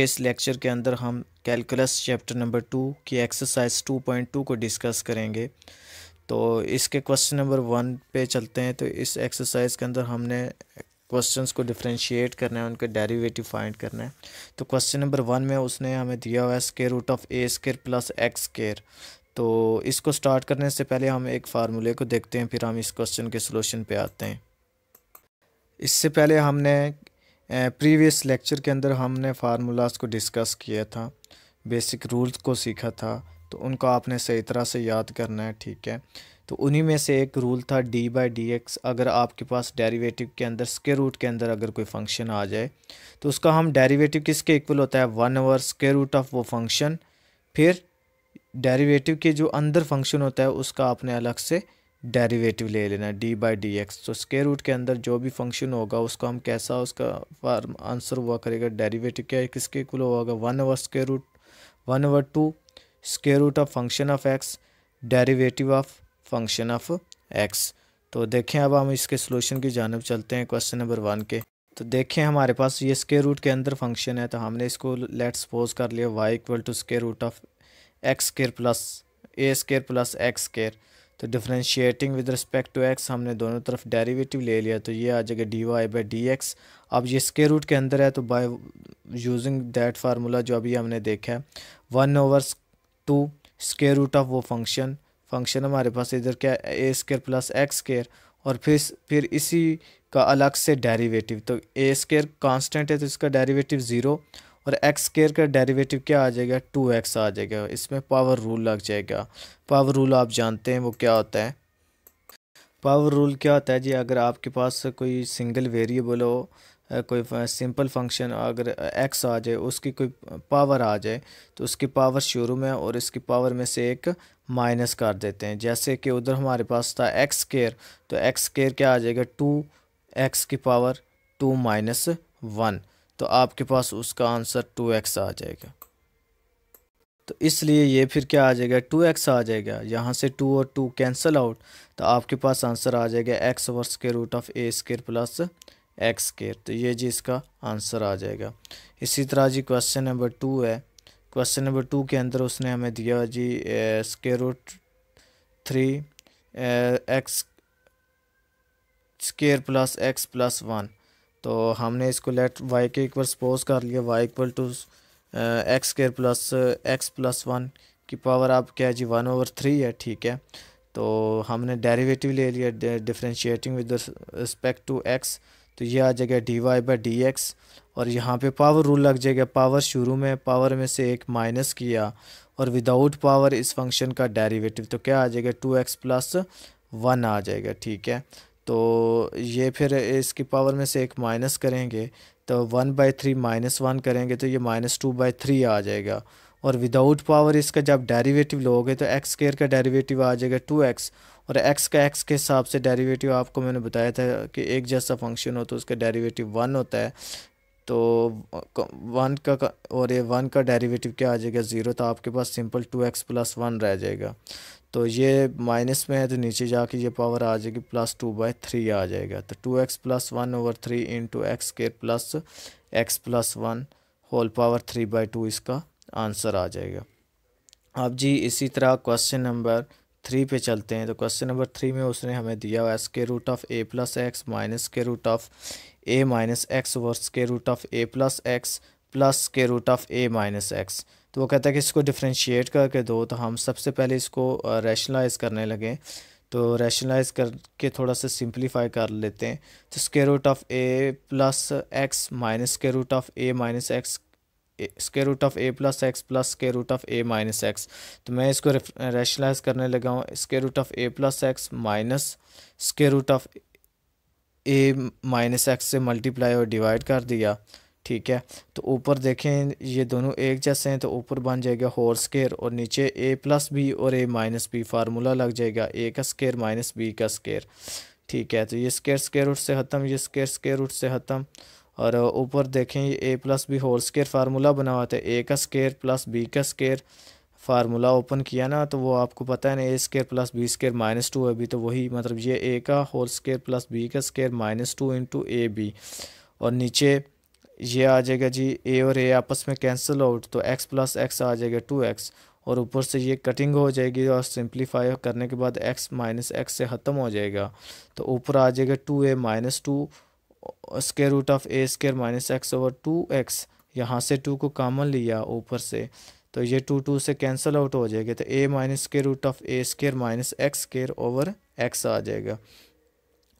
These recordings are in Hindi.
के इस लेक्चर के अंदर हम कैलकुलस चैप्टर नंबर टू की एक्सरसाइज टू पॉइंट टू को डिस्कस करेंगे तो इसके क्वेश्चन नंबर वन पे चलते हैं तो इस एक्सरसाइज के अंदर हमने क्वेश्चंस को डिफ्रेंशिएट करना है उनके डेरिवेटिव फाइंड करना है तो क्वेश्चन नंबर वन में उसने हमें दिया हुआ है square root of a square plus x square तो इसको स्टार्ट करने से पहले हम एक फार्मूले को देखते हैं फिर हम इस क्वेश्चन के सोल्यूशन पे आते हैं इससे पहले हमने प्रीवियस लेक्चर के अंदर हमने फार्मूलाज को डिस्कस किया था बेसिक रूल्स को सीखा था तो उनको आपने सही तरह से याद करना है ठीक है तो उन्हीं में से एक रूल था डी बाई डी एक्स अगर आपके पास डेरिवेटिव के अंदर स्के रूट के अंदर अगर कोई फंक्शन आ जाए तो उसका हम डेरिवेटिव किसके इक्वल होता है one over square root of वो फंक्शन फिर डेरिवेटिव के जो अंदर फंक्शन होता है उसका आपने अलग से डेरिवेटिव ले लेना डी बाई डी एक्स तो स्केयर रूट के अंदर जो भी फंक्शन होगा उसको हम कैसा उसका फार्म आंसर हुआ करेगा डेरिवेटिव क्या किसके कुल होगा one over square root one over two square root of function of x derivative of function of x तो देखें अब हम इसके सोल्यूशन की जानब चलते हैं क्वेश्चन नंबर वन के तो देखें हमारे पास ये स्केयर रूट के अंदर फंक्शन है तो हमने इसको लेट सपोज कर लिया y equal to square root of x square plus a square plus x square तो differentiating with respect to x हमने दोनों तरफ डेरिवेटिव ले लिया तो ये आ जाएगा d y by d x अब ये स्केयर रूट के अंदर है तो बाय यूजिंग दैट फार्मूला जो अभी हमने देखा है one over two square root of वो फंक्शन फंक्शन हमारे पास इधर क्या a square plus x square और फिर फिर इसी का अलग से डेरिवेटिव तो ए स्केयर कॉन्स्टेंट है तो इसका डेरीवेटिव ज़ीरो और एक्स स्केयर का डेरिवेटिव क्या आ जाएगा टू एक्स आ जाएगा इसमें पावर रूल लग जाएगा पावर रूल आप जानते हैं वो क्या होता है पावर रूल क्या होता है जी अगर आपके पास कोई सिंगल वेरिएबल हो कोई सिंपल फंक्शन अगर एक्स आ जाए उसकी कोई पावर आ जाए तो उसकी पावर शुरू में और इसकी पावर में से एक माइनस कर देते हैं जैसे कि उधर हमारे पास था एक्स केयर तो एक्स केयर क्या आ जाएगा टू एक्स की पावर टू माइनस वन तो आपके पास उसका आंसर टू एक्स आ जाएगा तो इसलिए ये फिर क्या आ जाएगा टू एक्स आ जाएगा यहाँ से टू और टू कैंसल आउट तो आपके पास आंसर आ जाएगा x over square root of a square plus x square तो ये जी इसका आंसर आ जाएगा इसी तरह जी क्वेश्चन नंबर टू है क्वेश्चन नंबर टू के अंदर उसने हमें दिया जी square root three x square plus x plus one तो हमने इसको लेट वाई के इक्वल सपोज कर लिया y equal to x square plus x plus one की पावर आप क्या जी वन ओवर थ्री है ठीक है तो हमने डेरिवेटिव ले लिया differentiating with respect to x तो ये आ जाएगा d y by d x और यहाँ पे पावर रूल लग जाएगा पावर शुरू में पावर में से एक माइनस किया और विदाउट पावर इस फंक्शन का डेरिवेटिव तो क्या आ जाएगा टू एक्स प्लस वन आ जाएगा ठीक है तो ये फिर इसकी पावर में से एक माइनस करेंगे तो one by three minus one करेंगे तो ये माइनस टू बाई थ्री आ जाएगा और विदाउट पावर इसका जब डेरिवेटिव लोगे तो एक्स स्केयर का डेरिवेटिव आ जाएगा टू एक्स और एक्स का एक्स के हिसाब से डेरिवेटिव आपको मैंने बताया था कि एक जैसा फंक्शन हो तो उसका डेरिवेटिव वन होता है तो वन का और ये वन का डेरिवेटिव क्या आ जाएगा ज़ीरो तो आपके पास simple two x plus one रह जाएगा तो ये माइनस में है तो नीचे जाके ये पावर आ जाएगी प्लस टू बाई थ्री आ जाएगा तो two x plus one over three into x square plus x plus one whole power three by two इसका आंसर आ जाएगा अब जी इसी तरह क्वेश्चन नंबर थ्री पे चलते हैं तो क्वेश्चन नंबर थ्री में उसने हमें दिया हुआ s k root of a plus x minus के root of a minus x verse k root of a plus x plus के root of a minus x तो वो कहता है कि इसको डिफ्रेंशिएट करके दो तो हम सबसे पहले इसको रैशनलाइज करने लगे तो रैशनलाइज करके थोड़ा सा सिंप्लीफाई कर लेते हैं तो square root of a plus x minus square root of a minus x square root of a plus x plus square root of a minus x तो मैं इसको रैशनलाइज करने लगा हूँ square root of a plus x minus square root of a minus x से मल्टीप्लाई और डिवाइड कर दिया ठीक है तो ऊपर देखें ये दोनों एक जैसे हैं तो ऊपर बन जाएगा होल स्केयर और नीचे ए प्लस बी और ए माइनस बी फार्मूला लग जाएगा ए का स्केयर माइनस बी का स्केयर ठीक है तो ये स्केयर स्केयर रूट से ख़त्म ये स्केयर स्केयर रूट से ख़त्म और ऊपर देखें ये a plus b whole square formula बना हुआ था ए का स्केयर प्लस बी का स्केयर फार्मूला ओपन किया ना तो वो आपको पता है ना a square plus b square minus two अभी तो वही मतलब ये ए का होल स्केयर प्लस बी का square minus two into a b और नीचे ये आ जाएगा जी ए और ए आपस में कैंसिल आउट तो एक्स प्लस एक्स आ जाएगा टू एक्स और ऊपर से ये कटिंग हो जाएगी और सिंप्लीफाई करने के बाद एक्स माइनस एक्स से ख़त्म हो जाएगा तो ऊपर आ जाएगा two a minus two square root of a square minus x over two x यहाँ से टू को कामन लिया ऊपर से तो ये टू टू से कैंसिल आउट हो जाएगा तो ए माइनस के root of a square minus x square over x आ जाएगा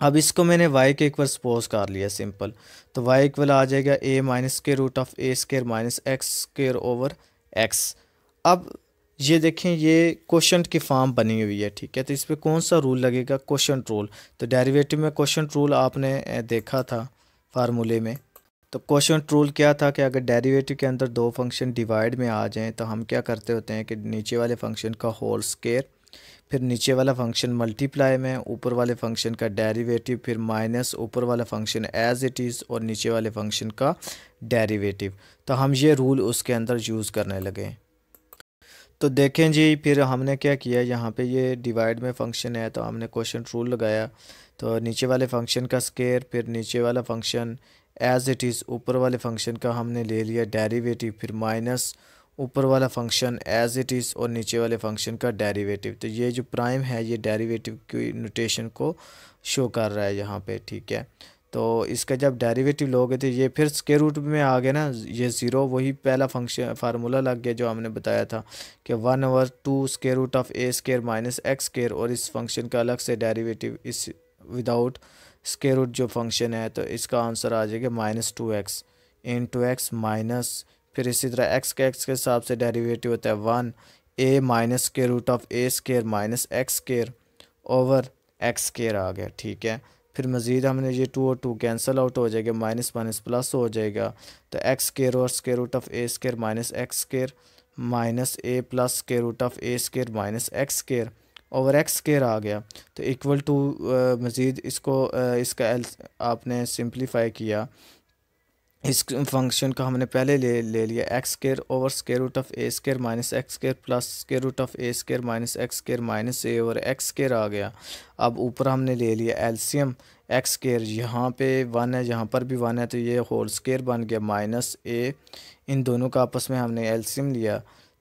अब इसको मैंने y के इक्वल सपोज कर लिया सिंपल तो y इक्वल आ जाएगा a माइनस के root of a square minus x square over x अब ये देखें ये क्वेश्चन की फॉर्म बनी हुई है ठीक है तो इस पर कौन सा रूल लगेगा क्वेश्चन रूल तो डेरिवेटिव में क्वेश्चन रूल आपने देखा था फार्मूले में तो क्वेश्चन रूल क्या था कि अगर डेरिवेटिव के अंदर दो फंक्शन डिवाइड में आ जाएँ तो हम क्या करते होते हैं कि नीचे वाले फंक्शन का होल स्केयर फिर नीचे वाला फंक्शन मल्टीप्लाई में ऊपर वाले फंक्शन का डेरिवेटिव फिर माइनस ऊपर वाला फंक्शन एज इट इज़ और नीचे वाले फंक्शन का डेरिवेटिव तो हम ये रूल उसके अंदर यूज़ करने लगे तो देखें जी फिर हमने क्या किया यहाँ पे ये डिवाइड में फंक्शन है तो हमने क्वेश्चन रूल लगाया तो नीचे वाले फंक्शन का स्केयर फिर नीचे वाला फंक्शन एज इट इज़ ऊपर वाले फंक्शन का हमने ले लिया डेरीवेटिव फिर माइनस ऊपर वाला फंक्शन एज इट इज़ और नीचे वाले फंक्शन का डेरिवेटिव तो ये जो प्राइम है ये डेरिवेटिव की नोटेशन को शो कर रहा है यहाँ पे ठीक है तो इसका जब डेरिवेटिव लोगे तो ये फिर स्के रूट में आ गया ना ये ज़ीरो वही पहला फंक्शन फार्मूला लग गया जो हमने बताया था कि one over two square root of a square minus x square और इस फंक्शन का अलग से डेरिवेटिव इस विदाउट स्केयर रूट जो फंक्शन है तो इसका आंसर आ जाएगा minus two x into x minus फिर इसी तरह एक्स के एक्स के हिसाब से डेरिवेटिव होता है वन ए माइनस के root of a square minus x square over x square आ गया ठीक है फिर मज़ीद हमने ये टू और टू कैंसिल आउट हो जाएगा माइनस माइनस प्लस हो जाएगा तो एक्स स्केयर और square root of a square minus x square minus a plus के root of a square minus x square over x square आ गया तो इक्वल टू मज़ीद इसको आ, इसका आपने सिंप्लीफाई किया इस फंक्शन को हमने पहले ले ले लिया x square over square root of a square minus x square plus square root of a square minus x square minus a over x square आ गया अब ऊपर हमने ले लिया एलसीएम एक्स स्केयर यहाँ पे वन है यहाँ पर भी वन है तो ये होल स्केयर बन गया माइनस ए इन दोनों का आपस में हमने एल्सीम लिया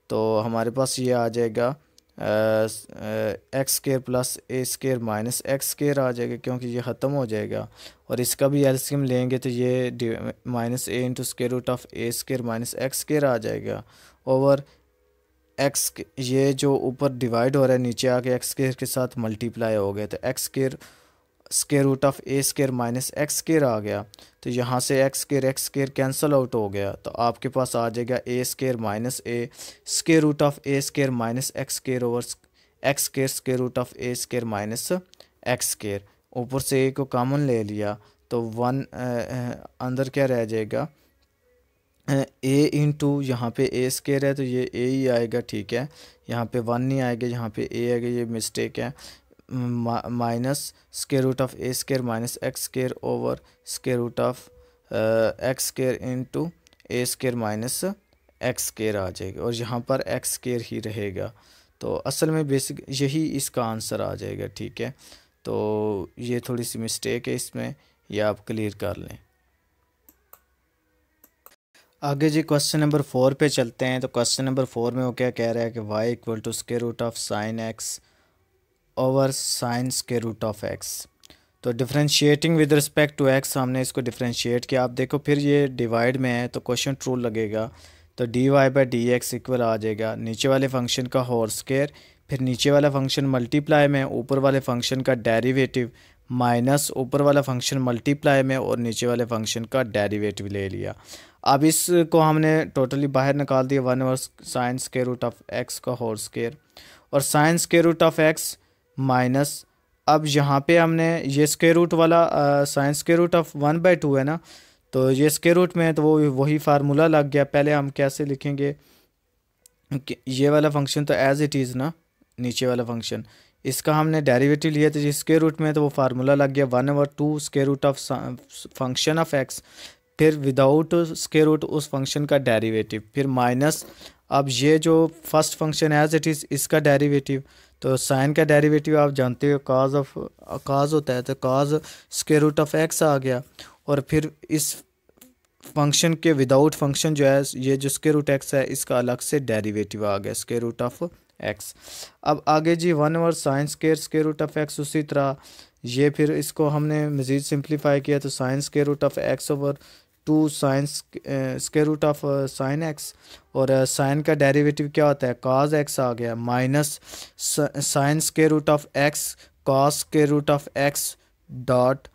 तो हमारे पास ये आ जाएगा x square plus a square minus x square आ जाएगा क्योंकि ये ख़त्म हो जाएगा और इसका भी एल्सीम लेंगे तो ये minus a into square root of a square minus x square आ जाएगा ओवर एक्स ये जो ऊपर डिवाइड हो रहा है नीचे आके एक्स स्केयर के साथ मल्टीप्लाई हो गया तो x square square root of a square minus x square आ गया तो यहाँ से x square x square cancel out हो गया तो आपके पास आ जाएगा a square minus a square root of a square minus x square over x square square root of a square minus x square ऊपर से ए को कॉमन ले लिया तो वन अंदर क्या रह जाएगा ए इन टू यहाँ पे ए स्केयर है तो ये ए ही आएगा ठीक है यहाँ पे वन नहीं आएगा यहाँ पे ए आएगा ये मिस्टेक है minus square root of a square minus x square over square root of x square into a square minus x square आ जाएगा और यहाँ पर एक्स स्केयर ही रहेगा तो असल में बेसिक यही इसका आंसर आ जाएगा ठीक है तो ये थोड़ी सी मिस्टेक है इसमें यह आप क्लियर कर लें आगे जी क्वेश्चन नंबर फोर पे चलते हैं तो क्वेश्चन नंबर फोर में वो क्या कह रहा है कि y equal to square root of sine x over sine के रूट ऑफ एक्स तो differentiating with respect to x हमने इसको डिफ्रेंशिएट किया आप देखो फिर ये डिवाइड में है तो क्वेश्चन ट्रू लगेगा तो d y by d x equal आ जाएगा नीचे वाले फंक्शन का होर स्केयर फिर नीचे वाला फंक्शन मल्टीप्लाई में ऊपर वाले फंक्शन का डेरिवेटिव माइनस ऊपर वाला फंक्शन मल्टीप्लाई में और नीचे वाले फंक्शन का डेरिवेटिव ले लिया अब इसको हमने टोटली बाहर निकाल दिया वन ओवर साइंस के रूट ऑफ एक्स का होर स्केयर और साइंस के रूट ऑफ एक्स माइनस अब यहाँ पे हमने ये स्केयर रूट वाला sine square root of one by two है ना तो ये स्केयर रूट में तो वो वही फार्मूला लग गया पहले हम कैसे लिखेंगे ये वाला फंक्शन तो एज़ इट इज़ ना नीचे वाला फंक्शन इसका हमने डेरिवेटिव लिया तो जिसके रूट में तो वो फार्मूला लग गया one over two square root of function of x फिर विदाउट स्केयर रूट उस फंक्शन का डेरिवेटिव फिर माइनस अब ये जो first function as it is इसका डेरिवेटिव तो साइन का डेरिवेटिव आप जानते हो काज ऑफ काज होता है तो cos square root of x आ गया और फिर इस फंक्शन के विदाउट फंक्शन जो है ये जो स्केयर रूट एक्स है इसका अलग से डेरिवेटिव आ गया स्केयर रूट ऑफ एक्स अब आगे जी वन और साइंस स्केयर स्के रूट ऑफ एक्स उसी तरह ये फिर इसको हमने मज़ीद सिंप्लीफाई किया तो साइंस के root of x over two sine square root of sine x और साइन का डेरिवेटिव क्या होता है काज एक्स आ गया माइनस साइन के रूट ऑफ एक्स काज के रूट ऑफ एक्स डॉट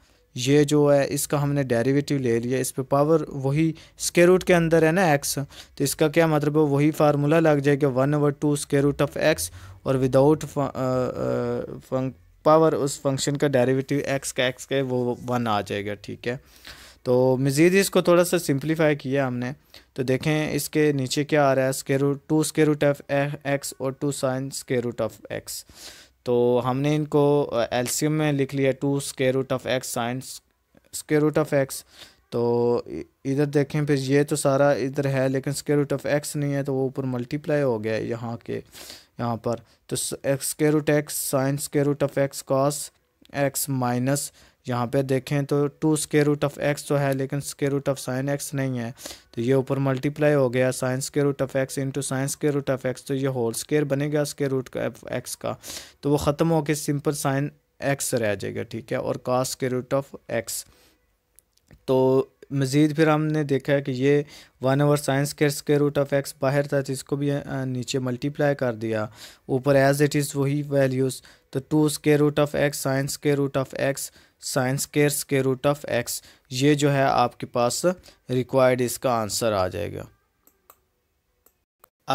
ये जो है इसका हमने डेरिवेटिव ले लिया इस पे पावर वही स्केयर रूट के अंदर है ना एक्स तो इसका क्या मतलब है वही फार्मूला लग जाएगा one over two square root of x और विदाउट पावर उस फंक्शन का डेरिवेटिव एक्स का एक्स का वो वन आ जाएगा ठीक है तो मज़ीद इसको थोड़ा सा सिंप्लीफाई किया हमने तो देखें इसके नीचे क्या आ रहा है square root two square root of x और two sine square root of x तो हमने इनको एल्सियम में लिख लिया two square root of x sine square root of x तो इधर देखें फिर ये तो सारा इधर है लेकिन स्केर रूट ऑफ एक्स नहीं है तो वो ऊपर मल्टीप्लाई हो गया है यहाँ के यहाँ पर तो square root x sine square root of x cos x minus यहाँ पे देखें तो two square root of x तो है लेकिन square root of sine x नहीं है तो ये ऊपर मल्टीप्लाई हो गया sine square root of x into sine square root of x तो ये होल स्केयर बनेगा स्केयर रूट ऑफ एक्स का तो वो ख़त्म होकर सिंपल साइन एक्स रह जाएगा ठीक है और cos square root of x तो मज़ीद फिर हमने देखा है कि ये वन ओवर साइंस के स्केयर रूट ऑफ एक्स बाहर था तो इसको भी नीचे मल्टीप्लाई कर दिया ऊपर एज इट इज़ वही वैल्यूज़ तो two square root of x sine के root of x sine square के रूट ऑफ एक्स ये जो है आपके पास रिक्वायर्ड इसका आंसर आ जाएगा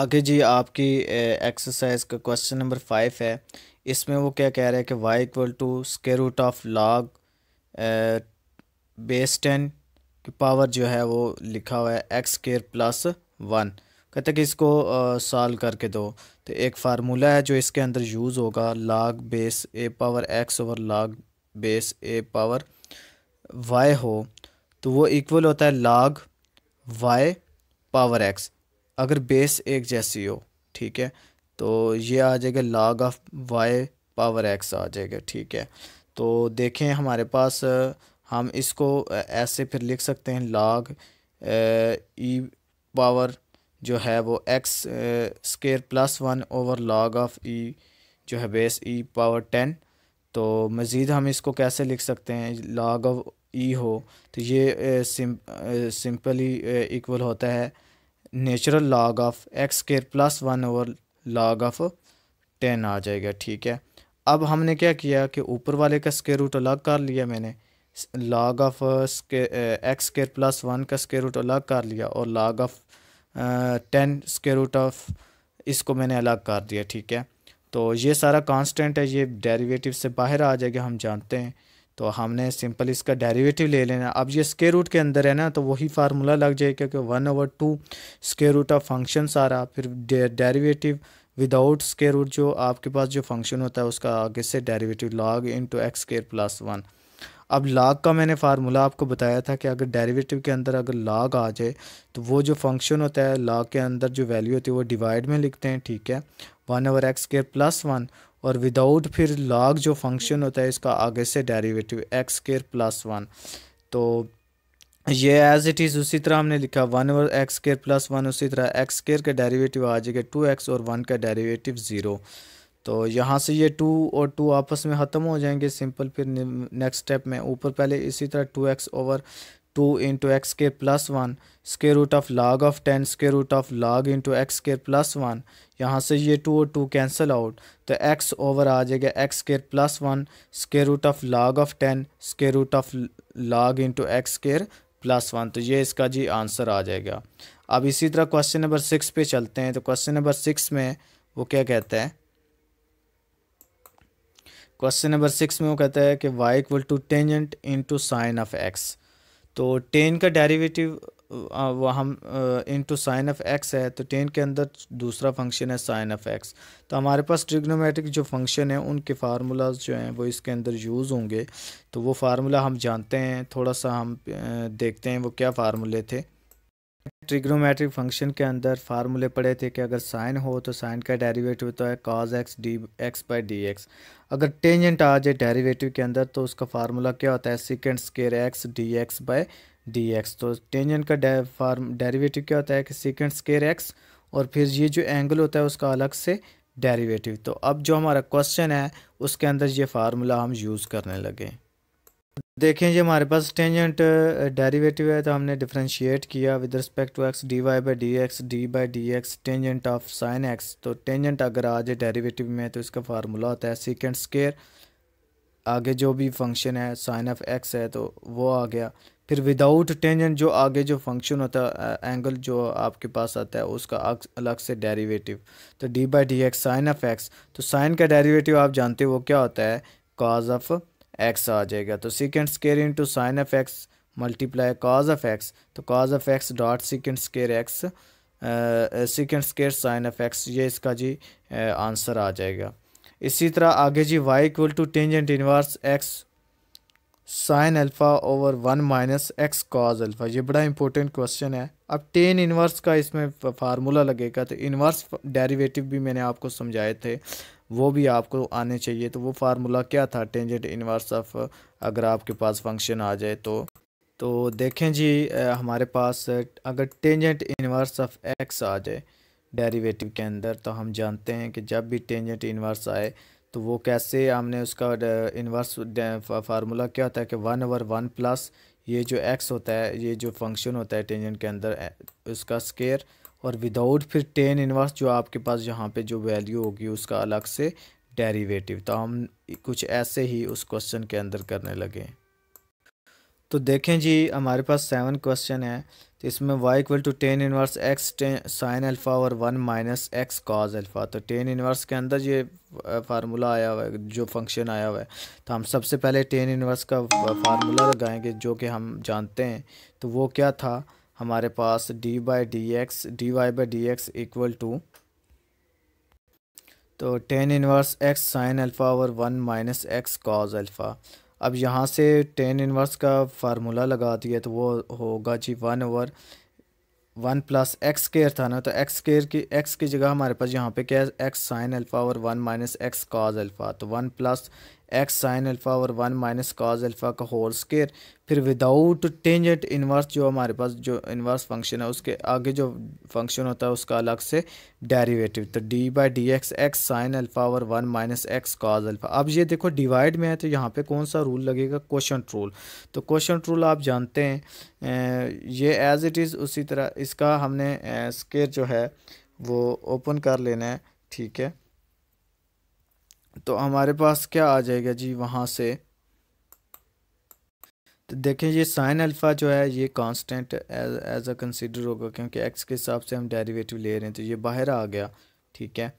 आगे जी आपकी एक्सरसाइज का क्वेश्चन नंबर फाइव है इसमें वो क्या कह रहा है कि y equal to square root of log base ten power जो है वो लिखा हुआ है एक्स केयर प्लस वन कहते कि इसको सॉल्व करके दो तो एक फार्मूला है जो इसके अंदर यूज़ होगा log base a power x over log base a power y हो तो वो इक्वल होता है लाग वाई पावर एक्स अगर बेस एक जैसी हो ठीक है तो ये आ जाएगा log of y power x आ जाएगा ठीक है तो देखें हमारे पास हम इसको ऐसे फिर लिख सकते हैं लाग ई पावर जो है वो x square plus one over log of e जो है बेस ई पावर टेन तो मज़ीद हम इसको कैसे लिख सकते हैं लॉग ऑफ ई हो तो ये सिंपली इक्वल होता है natural log of x square plus one over log of ten आ जाएगा ठीक है अब हमने क्या किया कि ऊपर वाले का स्केयर रूट अलग कर लिया मैंने log of x square plus one का स्केयर रूट अलग कर लिया और log of ten square root of इसको मैंने अलग कर दिया ठीक है तो ये सारा कांस्टेंट है ये डेरिवेटिव से बाहर आ जाएगा हम जानते हैं तो हमने सिंपल इसका डेरिवेटिव ले लेना अब ये स्केयर रूट के अंदर है ना तो वही फार्मूला लग जाएगा क्योंकि one over two square root of function सारा फिर डेरिवेटिव विदाउट स्केयर रूट जो आपके पास जो फंक्शन होता है उसका आगे से derivative log into x square plus one अब लाग का मैंने फार्मूला आपको बताया था कि अगर डेरिवेटिव के अंदर अगर लाग आ जाए तो वो जो फंक्शन होता है लाग के अंदर जो वैल्यू होती है वो डिवाइड में लिखते हैं ठीक है one over x square plus one और विदाउट फिर लाग जो फंक्शन होता है इसका आगे से derivative x square plus one तो ये एज इट इज़ उसी तरह हमने लिखा one over x square plus one उसी तरह एक्स स्केयर का डेरिवेटिव आ जाएगा टू एक्स और वन का डेरिवेटिव ज़ीरो तो यहाँ से ये टू और टू आपस में ख़त्म हो जाएंगे सिंपल फिर नेक्स्ट स्टेप में ऊपर पहले इसी तरह two x over two into x के plus one square root of log of ten square root of log into x के प्लस वन यहाँ से ये टू और टू कैंसिल आउट तो एक्स ओवर आ जाएगा x square plus one square root of log of ten square root of log into x square plus one तो ये इसका जी आंसर आ जाएगा अब इसी तरह क्वेश्चन नंबर सिक्स पे चलते हैं तो क्वेश्चन नंबर सिक्स में वो क्या कहते हैं क्वेश्चन नंबर सिक्स में वो कहता है कि y equal to tangent to sine of x तो टेन का डेरिवेटिव वो हम टू साइन ऑफ एक्स है तो टेन के अंदर दूसरा फंक्शन है साइन ऑफ एक्स तो हमारे पास ट्रिग्नोमेट्रिक जो फंक्शन है उनके फार्मूलाज जो हैं वो इसके अंदर यूज़ होंगे तो वो फार्मूला हम जानते हैं थोड़ा सा हम देखते हैं वो क्या फार्मूले थे ट्रिग्नोमेट्रिक फंक्शन के अंदर फार्मूले पड़े थे कि अगर साइन हो तो साइन का डेरिवेटिव होता तो है cos x d x by d x अगर टेंजेंट आ जाए डेरिवेटिव के अंदर तो उसका फार्मूला क्या होता है secant square x d x by d x तो टेंजेंट का फार्म डेरिवेटिव क्या होता है कि सिकेंड स्केयर एक्स और फिर ये जो एंगल होता है उसका अलग से डेरीवेटिव तो अब जो हमारा क्वेश्चन है उसके अंदर ये फार्मूला हम यूज़ करने लगे देखें जी हमारे पास टेंजेंट डेरिवेटिव है तो हमने डिफ्रेंशिएट किया with respect to x d y by d x d by d x tangent of sine x तो टेंजेंट अगर आ जाए डेरीवेटिव में तो इसका फार्मूला होता है सिकेंड स्केयर आगे जो भी फंक्शन है साइन ऑफ एक्स है तो वो आ गया फिर विदाउट टेंजेंट जो आगे जो फंक्शन होता है एंगल जो आपके पास आता है उसका अलग से डेरिवेटिव तो d by d x sine of x तो साइन का डेरिवेटिव आप जानते हो क्या होता है काज ऑफ एक्स आ जाएगा तो secant square into sine of x multiply cos of x तो cos of x dot secant square x secant square sine of x ये इसका जी आंसर uh, आ जाएगा इसी तरह आगे जी y equal to tangent inverse x sine alpha over one minus x cos alpha ये बड़ा इंपॉर्टेंट क्वेश्चन है अब टेन इनवर्स का इसमें फार्मूला लगेगा तो इनवर्स डेरिवेटिव भी मैंने आपको समझाए थे वो भी आपको आने चाहिए तो वो फार्मूला क्या था टेंजेंट इनवर्स ऑफ अगर आपके पास फंक्शन आ जाए तो तो देखें जी हमारे पास अगर टेंजेंट इनवर्स ऑफ एक्स आ जाए डेरिवेटिव के अंदर तो हम जानते हैं कि जब भी टेंजेंट इनवर्स आए तो वो कैसे हमने उसका इनवर्स फार्मूला क्या होता है कि वन ओवर वन प्लस ये जो एक्स होता है ये जो फंक्शन होता है टेंजेंट के अंदर उसका स्केयर और विदाउट फिर टेन इनवर्स जो आपके पास यहाँ पे जो वैल्यू होगी उसका अलग से डेरिवेटिव तो हम कुछ ऐसे ही उस क्वेश्चन के अंदर करने लगे तो देखें जी हमारे पास सेवन क्वेश्चन है तो इसमें y equal to tan inverse x tan sine alpha और one minus x cos alpha तो टेन इनवर्स के अंदर ये फार्मूला आया हुआ है जो फंक्शन आया हुआ है तो हम सबसे पहले टेन इनवर्स का फार्मूला लगाएंगे जो कि हम जानते हैं तो वो क्या था हमारे पास d by d x d y by d x equal to तो tan inverse x sine alpha और one minus x cos alpha अब यहाँ से टेन इनवर्स का फार्मूला लगा दिया तो वो होगा जी one over one plus x square था ना तो एक्स स्केयर की एक्स की जगह हमारे पास यहाँ पे क्या है एक्स साइन अल्फ़ा और one minus x cos alpha तो one plus x sine alpha और वन माइनस काज अल्फ़ा का होल स्केयर फिर विदाउट टेंजेंट इन्वर्स जो हमारे पास जो इन्वर्स फंक्शन है उसके आगे जो फंक्शन होता है उसका अलग से डेरिवेटिव तो d by d x x sine alpha और one minus x cos alpha अब ये देखो डिवाइड में है तो यहाँ पे कौन सा रूल लगेगा क्वेश्चन रूल तो क्वेश्चन रूल आप जानते हैं ये एज इट इज़ उसी तरह इसका हमने स्केयर जो है वो ओपन कर लेना है ठीक है तो हमारे पास क्या आ जाएगा जी वहाँ से तो देखें ये साइन अल्फ़ा जो है ये कांस्टेंट एज अ कंसिडर होगा क्योंकि एक्स के हिसाब से हम डेरिवेटिव ले रहे हैं तो ये बाहर आ गया ठीक है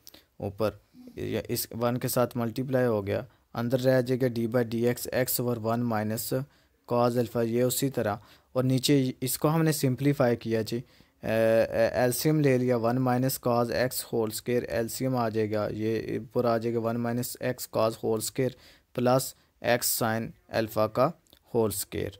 ऊपर इस वन के साथ मल्टीप्लाई हो गया अंदर रह जाएगा d by d x x over one minus cos alpha ये उसी तरह और नीचे इसको हमने सिंप्लीफाई किया जी एल्शियम ले लिया one minus cos x whole square LCM आ जाएगा ये पर आ जाएगा one minus x cos whole square plus x sine alpha का होल स्केयर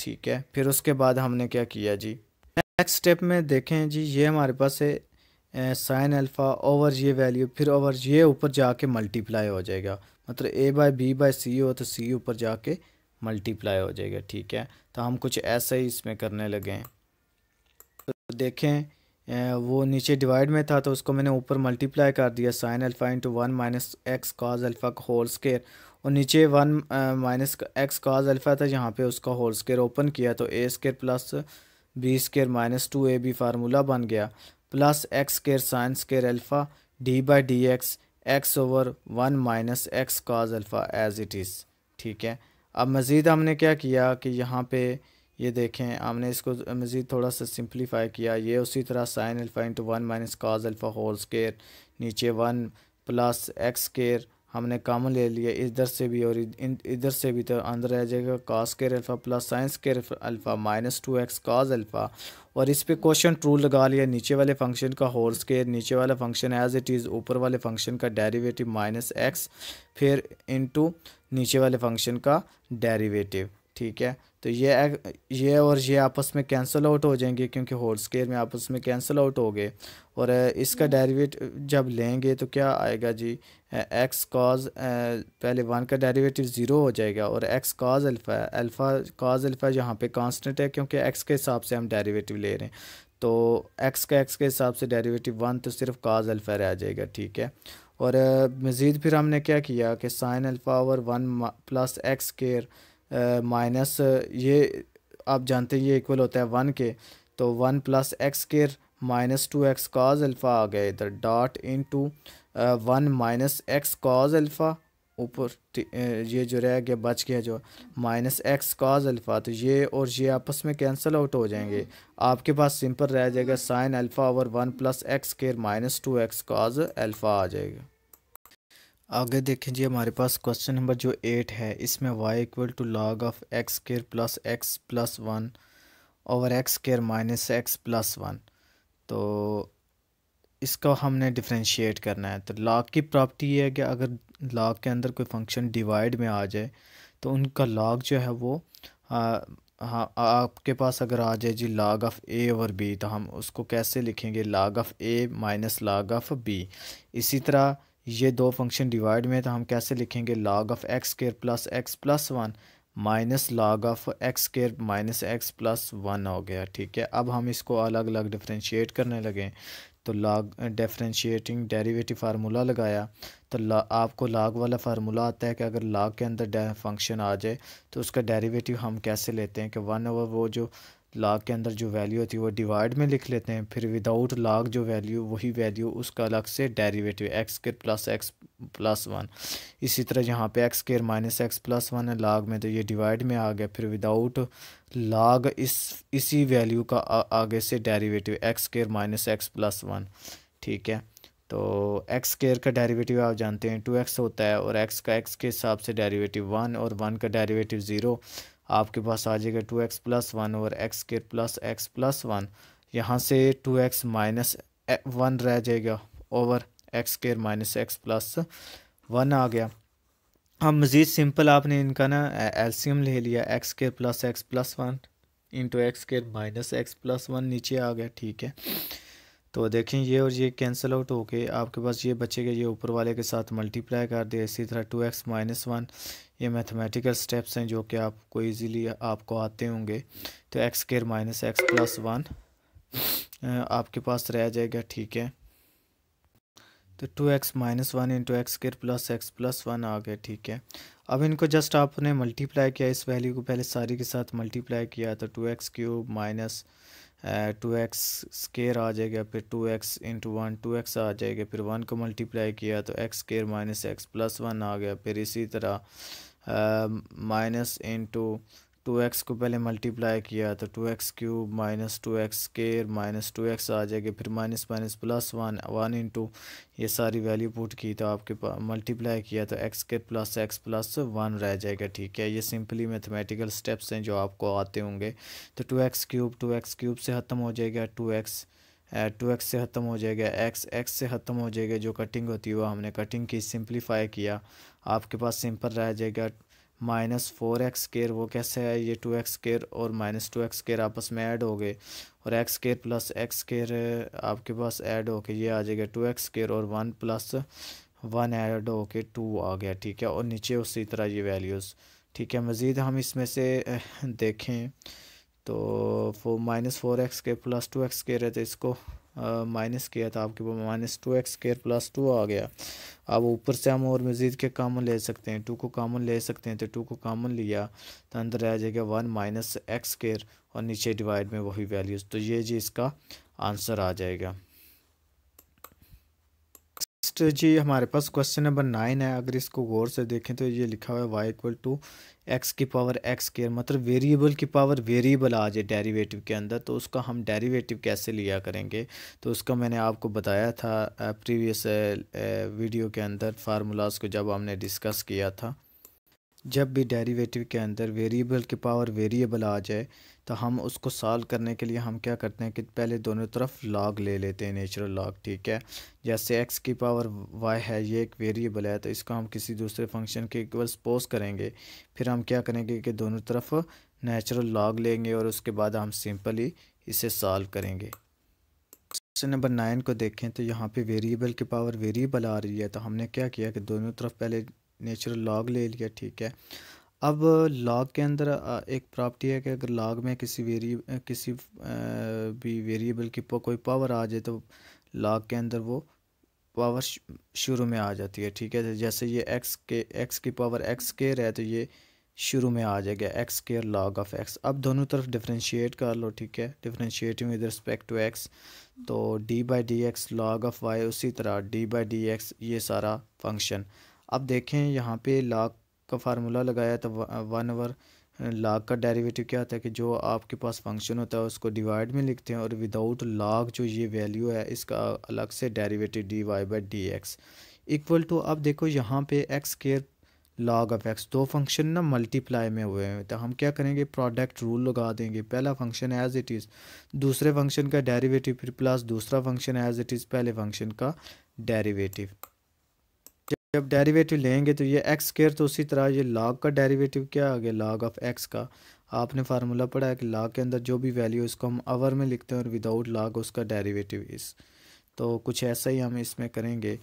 ठीक है फिर उसके बाद हमने क्या किया जी नेक्स्ट स्टेप में देखें जी ये हमारे पास है साइन अल्फ़ा ओवर ये वैल्यू फिर ओवर ये ऊपर जाके मल्टीप्लाई हो जाएगा मतलब a by b by c हो तो सी ऊपर जाके मल्टीप्लाई हो जाएगा ठीक है तो हम कुछ ऐसा ही इसमें करने लगे हैं देखें वो नीचे डिवाइड में था तो उसको मैंने ऊपर मल्टीप्लाई कर दिया sine alpha into one minus x cos alpha का होल स्केयर और नीचे one minus x cos alpha था यहाँ पे उसका होल स्केयर ओपन किया तो a square plus b square minus two a b formula बन गया plus x square sine square alpha d by d x x over one minus x cos alpha as it is ठीक है अब मज़ीद हमने क्या किया कि यहाँ पे ये देखें हमने इसको मज़ीद थोड़ा सा सिंप्लीफाई किया ये उसी तरह sine alpha into one minus cos alpha whole square नीचे वन प्लस एक्स स्केयर हमने कामन ले लिया इधर से भी और इधर से भी तो अंदर रह जाएगा cos square alpha plus sine square alpha minus two x cos alpha और इस पर क्वेश्चन ट्रू लगा लिया नीचे वाले फंक्शन का होल स्केयर नीचे वाला फंक्शन एज इट इज़ ऊपर वाले फंक्शन का डेरीवेटिव माइनस एक्स फिर इंटू नीचे वाले फंक्शन का डेरीवेटिव ठीक है तो ये ये और ये आपस में कैंसिल आउट हो जाएंगे क्योंकि होल स्केयर में आपस में कैंसिल आउट हो गए और इसका डेरिवेट हम्म। जब लेंगे तो क्या आएगा जी एक्स कॉज पहले वन का डेरिवेटिव ज़ीरो हो जाएगा और x cos alpha alpha cos alpha यहाँ पे कांस्टेंट है क्योंकि एक्स के हिसाब से हम डेरिवेटिव ले रहे हैं तो एक्स का एक्स के हिसाब से डेरीवेटिव वन तो सिर्फ काज अल्फ़ा रह जाएगा ठीक है और मज़ीद फिर हमने क्या किया कि साइन अल्फ़ा और one plus x square minus ये आप जानते हैं ये इक्वल होता है वन के तो one plus x square minus two x cos alpha आ गया इधर dot into one minus x cos alpha ऊपर ये जो रह गया बच गया जो माइनस एक्स कॉज अल्फ़ा तो ये और ये आपस में कैंसिल आउट हो जाएंगे आपके पास सिंपल रह जाएगा sine alpha over one plus x square minus two x cos alpha आ जाएगा आगे देखें जी हमारे पास क्वेश्चन नंबर जो एट है इसमें y equal to log of x square plus x plus one और x square minus x plus one तो इसको हमने डिफ्रेंशिएट करना है तो लॉग की प्रॉपर्टी ये है कि अगर लॉग के अंदर कोई फंक्शन डिवाइड में आ जाए तो उनका लॉग जो है वो हाँ आपके पास अगर आ जाए जी लॉग ऑफ ए और बी तो हम उसको कैसे लिखेंगे log of a minus log of b इसी तरह ये दो फंक्शन डिवाइड में तो हम कैसे लिखेंगे log of x square plus x plus one minus log of x square minus x plus one हो गया ठीक है अब हम इसको अलग अलग डिफ्रेंशिएट करने लगे तो लॉग डिफ्रेंशिएटिंग डेरिवेटिव फार्मूला लगाया तो ला, आपको लॉग वाला फार्मूला आता है कि अगर लॉग के अंदर फंक्शन आ जाए तो उसका डेरिवेटिव हम कैसे लेते हैं कि वन ओवर वो जो लाग के अंदर जो वैल्यू होती है वो डिवाइड में लिख लेते हैं फिर विदाउट लाग जो वैल्यू वही वैल्यू उसका अलग से derivative x square plus x plus one इसी तरह यहाँ पे x square minus x plus one है लाग में तो ये डिवाइड में आ गया फिर विदाउट लाग इस इसी वैल्यू का आ, आगे से derivative x square minus x plus one ठीक है तो एक्स केयर का डेरीवेटिव आप जानते हैं टू एक्स होता है और एक्स का एक्स के हिसाब से डेरीवेटिव वन और वन का डेरीवेटिव ज़ीरो आपके पास आ जाएगा टू एक्स प्लस वन और एक्स के प्लस एक्स प्लस वन यहाँ से टू एक्स माइनस वन रह जाएगा over x square minus x plus one आ गया हम मज़ीद सिंपल आपने इनका ना एल्सीम ले लिया x square plus x plus one into x square minus x plus one नीचे आ गया ठीक है तो देखें ये और ये कैंसिल आउट होके आपके पास ये बचेगा ये ऊपर वाले के साथ मल्टीप्लाई कर दे इसी तरह टू एक्स माइनस वन ये मैथमेटिकल स्टेप्स हैं जो कि आपको इजीली आपको आते होंगे तो x square minus x plus one आपके पास रह जाएगा ठीक है तो two x minus one into x square plus x plus one आ गया ठीक है अब इनको जस्ट आपने मल्टीप्लाई किया इस वैल्यू को पहले सारी के साथ मल्टीप्लाई किया तो two x cube minus two x square आ जाएगा फिर two x into one two x आ जाएगा फिर वन को मल्टीप्लाई किया तो x square minus x plus one आ गया फिर इसी तरह माइनस uh, इंटू टू तो एक्स को पहले मल्टीप्लाई किया तो two x cube minus two x square minus two x आ जाएगी फिर minus minus plus one one into ये सारी वैल्यू पुट की तो आपके पास मल्टीप्लाई किया तो एक्स के प्लस एक्स प्लस वन रह जाएगा ठीक है ये सिंपली मैथमेटिकल स्टेप्स हैं जो आपको आते होंगे तो two x cube two x cube से ख़त्म हो जाएगा टू एक्स टू एक्स से ख़त्म हो जाएगा एक्स एक्स से ख़त्म हो जाएगा जो कटिंग होती है वो हमने कटिंग की सिंप्लीफाई किया आपके पास सिंपल रह जाएगा माइनस फोर एक्स स्केयर वो कैसे है ये टू एक्स स्केयर और माइनस टू एक्स स्केयर आपस में ऐड हो गए और x square plus x square आपके पास ऐड होके ये आ जाएगा टू एक्स स्केयर और वन प्लस वन ऐड हो के टू आ गया ठीक है और नीचे उसी तरह ये वैल्यूज़ ठीक है मज़ीद हम इसमें से देखें तो फो माइनस फोर एक्स के प्लस टू एक्स के तो इसको माइनस किया था आपके पास minus two x square plus two आ गया अब ऊपर से हम और मज़ीद के कामन ले सकते हैं टू को कामन ले सकते हैं तो टू को कामन लिया तो अंदर रह जाएगा वन माइनस एक्स स्केयर और नीचे डिवाइड में वही वैल्यूज़ तो ये जी इसका आंसर आ जाएगा नेक्स्ट जी हमारे पास क्वेश्चन नंबर नाइन है अगर इसको गौर से देखें तो ये लिखा हुआ है वाई इक्वल टू एक्स की पावर एक्स केयर मतलब वेरिएबल की पावर वेरिएबल आ जाए डेरिवेटिव के अंदर तो उसका हम डेरिवेटिव कैसे लिया करेंगे तो उसका मैंने आपको बताया था प्रीवियस वीडियो के अंदर फार्मूलाज को जब हमने डिस्कस किया था जब भी डेरिवेटिव के अंदर वेरिएबल की पावर वेरिएबल आ जाए तो हम उसको सॉल्व करने के लिए हम क्या करते हैं कि पहले दोनों तरफ लॉग ले लेते हैं नेचुरल लॉग ठीक है जैसे एक्स की पावर वाई है ये एक वेरिएबल है तो इसको हम किसी दूसरे फंक्शन के इक्वल सपोज करेंगे फिर हम क्या करेंगे कि दोनों तरफ नेचुरल लॉग लेंगे और उसके बाद हम सिंपली इसे सॉल्व करेंगे क्वेश्चन नंबर नाइन को देखें तो यहाँ पे वेरिएबल की पावर वेरिएबल आ रही है तो हमने क्या किया कि दोनों तरफ पहले नेचुरल लॉग ले लिया ठीक है अब लॉग के अंदर एक प्रॉपर्टी है कि अगर लॉग में किसी वेरी किसी भी वेरिएबल की कोई पावर आ जाए तो लॉग के अंदर वो पावर शुरू में आ जाती है ठीक है जैसे ये एक्स के एक्स की पावर एक्स केयर है तो ये शुरू में आ जाएगा x square log of x अब दोनों तरफ डिफ्रेंशिएट कर लो ठीक है differentiating with respect to x तो d by d x log of y उसी तरह डी बाई डी एक्स ये सारा फंक्शन अब देखें यहाँ पे लॉग का फार्मूला लगाया तो वन ओवर लाख का डेरिवेटिव क्या होता है कि जो आपके पास फंक्शन होता है उसको डिवाइड में लिखते हैं और विदाउट लाख जो ये वैल्यू है इसका अलग से derivative d y by d x equal to अब देखो यहाँ पे x square log of x दो फंक्शन ना मल्टीप्लाई में हुए हैं तो हम क्या करेंगे प्रोडक्ट रूल लगा देंगे पहला फंक्शन एज इट इज़ दूसरे फंक्शन का डेरीवेटिव फिर प्लस दूसरा फंक्शन एज इट इज़ पहले फंक्शन का डेरीवेटिव जब डेरिवेटिव लेंगे तो ये एक्स स्केयर तो उसी तरह ये लॉग का डेरिवेटिव क्या आ गया लॉग ऑफ एक्स का आपने फार्मूला पढ़ा है कि लॉग के अंदर जो भी वैल्यू इसको उसको हम आवर में लिखते हैं और विदाउट लॉग उसका डेरिवेटिव इस तो कुछ ऐसा ही हम इसमें करेंगे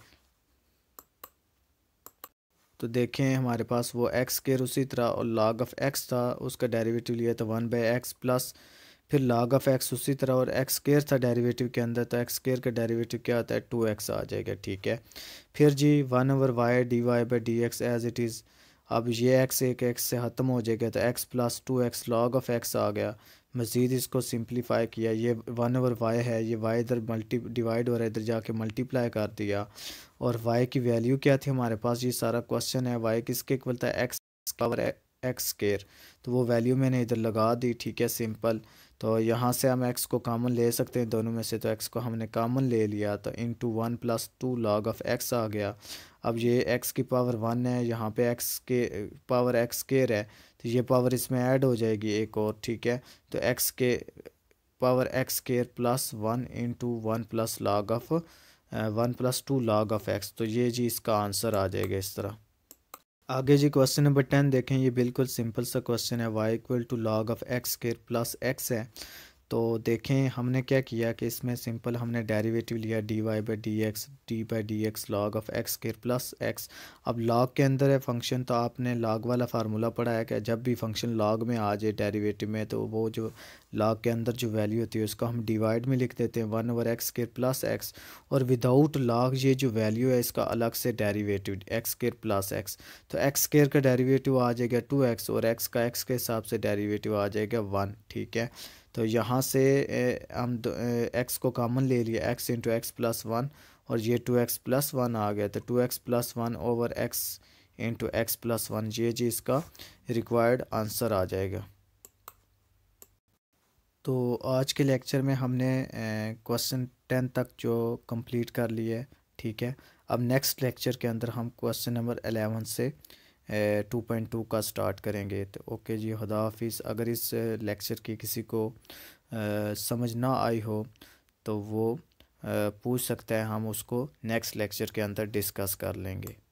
तो देखें हमारे पास वो एक्स स्केयर उसी तरह और लॉग ऑफ एक्स था उसका डेरिवेटिव लिया था वन बाई एक्स प्लस फिर लाग ऑफ एक्स उसी तरह और एक्स स्केयर था डेरिवेटिव के अंदर तो एक्स स्केयर का डेरिवेटिव क्या होता है टू एक्स आ जाएगा ठीक है फिर जी one over y d y by d x as it is अब ये एक्स एक एक्स से ख़त्म हो जाएगा तो x plus two x log of x आ गया मज़ीद इसको सिंप्लीफाई किया ये वन ओवर वाई है ये वाई इधर मल्टी डिवाइड हो रहा है इधर जाके मल्टीप्लाई कर दिया और वाई की वैल्यू क्या थी हमारे पास ये सारा क्वेश्चन है वाई किसके इक्वल था एक्स पावर एक्स केयर तो वो वैल्यू मैंने इधर लगा दी ठीक है सिंपल तो यहाँ से हम x को कामन ले सकते हैं दोनों में से तो x को हमने कामन ले लिया तो into one plus two log of x आ गया अब ये x की पावर वन है यहाँ पे x के पावर एक्स केयर है तो ये पावर इसमें ऐड हो जाएगी एक और ठीक है तो x के power x square plus one into one plus log of one plus two log of x तो ये जी इसका आंसर आ जाएगा इस तरह आगे जी क्वेश्चन नंबर टेन देखें ये बिल्कुल सिंपल सा क्वेश्चन है y equal to log of x square plus x है तो देखें हमने क्या किया कि इसमें सिंपल हमने डेरिवेटिव लिया d y by d x d by d x log of x square plus x अब लॉग के अंदर है फंक्शन तो आपने लॉग वाला फार्मूला पढ़ा है कि जब भी फंक्शन लॉग में आ जाए डेरीवेटिव में तो वो जो लॉग के अंदर जो वैल्यू होती है उसका हम डिवाइड में लिख देते हैं one over x square plus x और विदाउट लॉग ये जो वैल्यू है इसका अलग से derivative x square plus x तो एक्स केयर का डेरिवेटिव आ जाएगा टू एक्स और एक्स का एक्स के हिसाब से डेरिवेटिव आ जाएगा वन ठीक है तो यहाँ से हम एक्स को कॉमन ले लिया x into x plus one और ये टू एक्स प्लस वन आ गया तो two x plus one over x into x plus one ये जी इसका रिक्वायर्ड आंसर आ जाएगा तो आज के लेक्चर में हमने क्वेश्चन टेन तक जो कंप्लीट कर लिए ठीक है अब नेक्स्ट लेक्चर के अंदर हम क्वेश्चन नंबर एलेवन से टू पॉइंट टू का स्टार्ट करेंगे तो ओके जी खुदा हाफिज़ अगर इस लेक्चर की किसी को आ, समझ ना आई हो तो वो आ, पूछ सकता है हम उसको नेक्स्ट लेक्चर के अंदर डिस्कस कर लेंगे